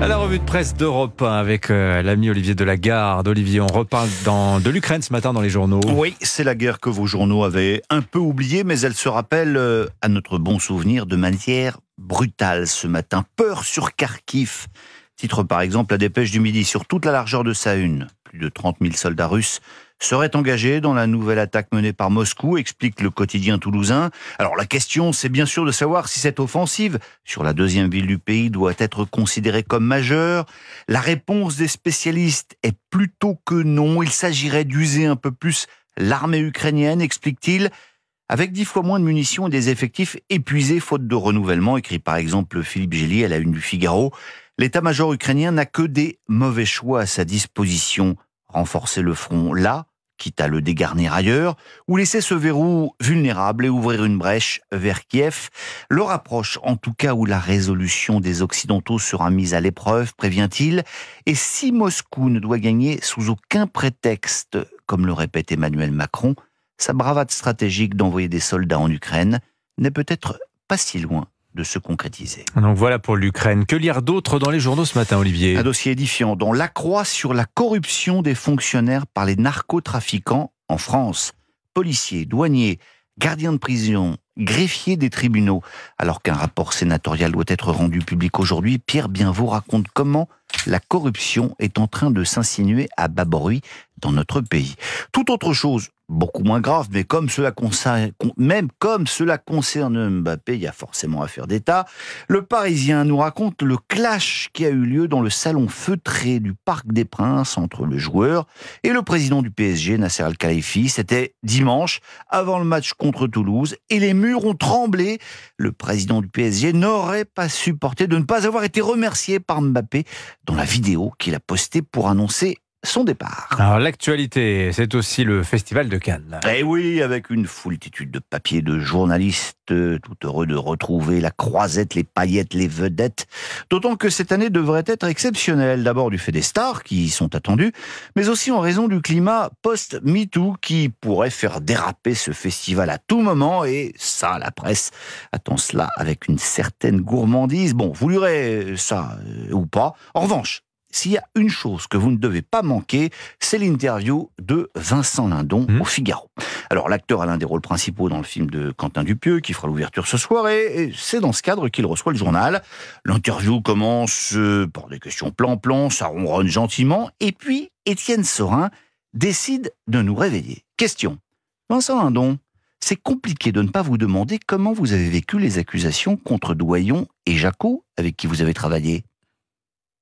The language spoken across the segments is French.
À la revue de presse d'Europe avec euh, l'ami Olivier Delagarde. Olivier, on reparle dans, de l'Ukraine ce matin dans les journaux. Oui, c'est la guerre que vos journaux avaient un peu oubliée, mais elle se rappelle euh, à notre bon souvenir de manière brutale ce matin. Peur sur Kharkiv. Titre par exemple la dépêche du midi sur toute la largeur de sa une. Plus de 30 000 soldats russes serait engagé dans la nouvelle attaque menée par Moscou, explique le quotidien toulousain. Alors la question, c'est bien sûr de savoir si cette offensive sur la deuxième ville du pays doit être considérée comme majeure. La réponse des spécialistes est plutôt que non. Il s'agirait d'user un peu plus l'armée ukrainienne, explique-t-il. Avec dix fois moins de munitions et des effectifs épuisés faute de renouvellement, écrit par exemple Philippe Gély à la une du Figaro, l'état-major ukrainien n'a que des mauvais choix à sa disposition renforcer le front là, quitte à le dégarnir ailleurs, ou laisser ce verrou vulnérable et ouvrir une brèche vers Kiev. Le rapproche en tout cas où la résolution des Occidentaux sera mise à l'épreuve, prévient-il, et si Moscou ne doit gagner sous aucun prétexte, comme le répète Emmanuel Macron, sa bravade stratégique d'envoyer des soldats en Ukraine n'est peut-être pas si loin de se concrétiser. Donc voilà pour l'Ukraine. Que lire d'autre dans les journaux ce matin, Olivier Un dossier édifiant, dont la croix sur la corruption des fonctionnaires par les narcotrafiquants en France. Policiers, douaniers, gardiens de prison, greffiers des tribunaux. Alors qu'un rapport sénatorial doit être rendu public aujourd'hui, Pierre Bienvaux raconte comment la corruption est en train de s'insinuer à bas bruit dans notre pays. Tout autre chose, beaucoup moins grave, mais comme cela concerne, même comme cela concerne Mbappé, il y a forcément affaire d'État. Le Parisien nous raconte le clash qui a eu lieu dans le salon feutré du Parc des Princes entre le joueur et le président du PSG, Nasser Al-Khalifi. C'était dimanche, avant le match contre Toulouse, et les murs ont tremblé. Le président du PSG n'aurait pas supporté de ne pas avoir été remercié par Mbappé dans la vidéo qu'il a postée pour annoncer son départ. Alors l'actualité, c'est aussi le Festival de Cannes. Eh oui, avec une foultitude de papiers de journalistes, euh, tout heureux de retrouver la croisette, les paillettes, les vedettes. D'autant que cette année devrait être exceptionnelle, d'abord du fait des stars qui y sont attendues, mais aussi en raison du climat post-MeToo qui pourrait faire déraper ce festival à tout moment, et ça, la presse attend cela avec une certaine gourmandise. Bon, vous lirez euh, ça euh, ou pas. En revanche, s'il y a une chose que vous ne devez pas manquer, c'est l'interview de Vincent Lindon mmh. au Figaro. Alors l'acteur a l'un des rôles principaux dans le film de Quentin Dupieux qui fera l'ouverture ce soir et c'est dans ce cadre qu'il reçoit le journal. L'interview commence euh, par des questions plan-plan, ça ronronne gentiment et puis Étienne Sorin décide de nous réveiller. Question. Vincent Lindon, c'est compliqué de ne pas vous demander comment vous avez vécu les accusations contre Doyon et Jacot avec qui vous avez travaillé.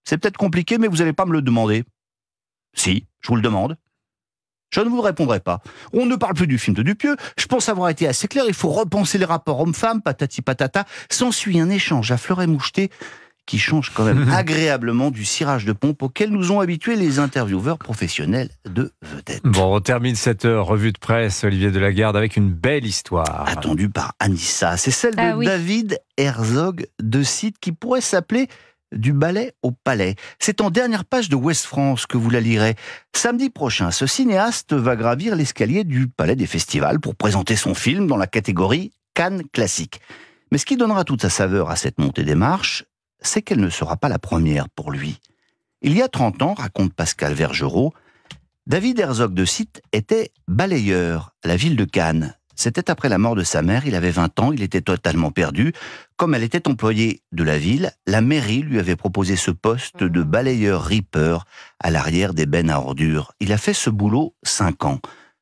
C'est peut-être compliqué, mais vous n'allez pas me le demander. Si, je vous le demande. Je ne vous répondrai pas. On ne parle plus du film de Dupieux. Je pense avoir été assez clair. Il faut repenser les rapports homme-femme, patati patata. S'ensuit un échange à fleur et moucheté qui change quand même agréablement du cirage de pompe auquel nous ont habitués les intervieweurs professionnels de vedette. Bon, on termine cette revue de presse, Olivier Delagarde, avec une belle histoire. Attendue par Anissa. C'est celle ah de David Herzog de Site qui pourrait s'appeler du ballet au palais. C'est en dernière page de West France que vous la lirez. Samedi prochain, ce cinéaste va gravir l'escalier du Palais des Festivals pour présenter son film dans la catégorie Cannes classique. Mais ce qui donnera toute sa saveur à cette montée des marches, c'est qu'elle ne sera pas la première pour lui. Il y a 30 ans, raconte Pascal Vergerot, David Herzog de Site était balayeur à la ville de Cannes. C'était après la mort de sa mère, il avait 20 ans, il était totalement perdu. Comme elle était employée de la ville, la mairie lui avait proposé ce poste de mmh. balayeur ripper à l'arrière des bennes à ordures. Il a fait ce boulot 5 ans.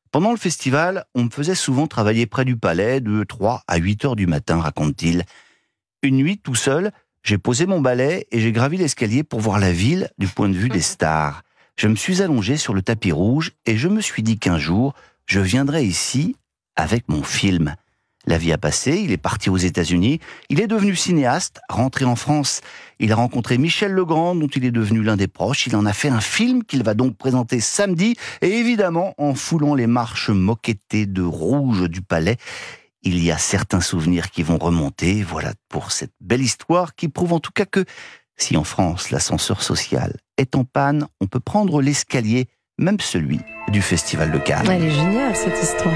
Pendant le festival, on me faisait souvent travailler près du palais de 3 à 8 heures du matin, raconte-t-il. Une nuit, tout seul, j'ai posé mon balai et j'ai gravi l'escalier pour voir la ville du point de vue des stars. Je me suis allongé sur le tapis rouge et je me suis dit qu'un jour, je viendrai ici avec mon film. La vie a passé, il est parti aux États-Unis, il est devenu cinéaste, rentré en France. Il a rencontré Michel Legrand, dont il est devenu l'un des proches. Il en a fait un film qu'il va donc présenter samedi. Et évidemment, en foulant les marches moquettées de rouge du palais, il y a certains souvenirs qui vont remonter. Voilà pour cette belle histoire qui prouve en tout cas que si en France l'ascenseur social est en panne, on peut prendre l'escalier même celui du Festival de Cannes. Elle est géniale cette histoire.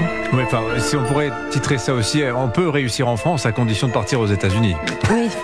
si on pourrait titrer ça aussi, euh, on peut réussir en France à condition de partir aux États-Unis. Oui,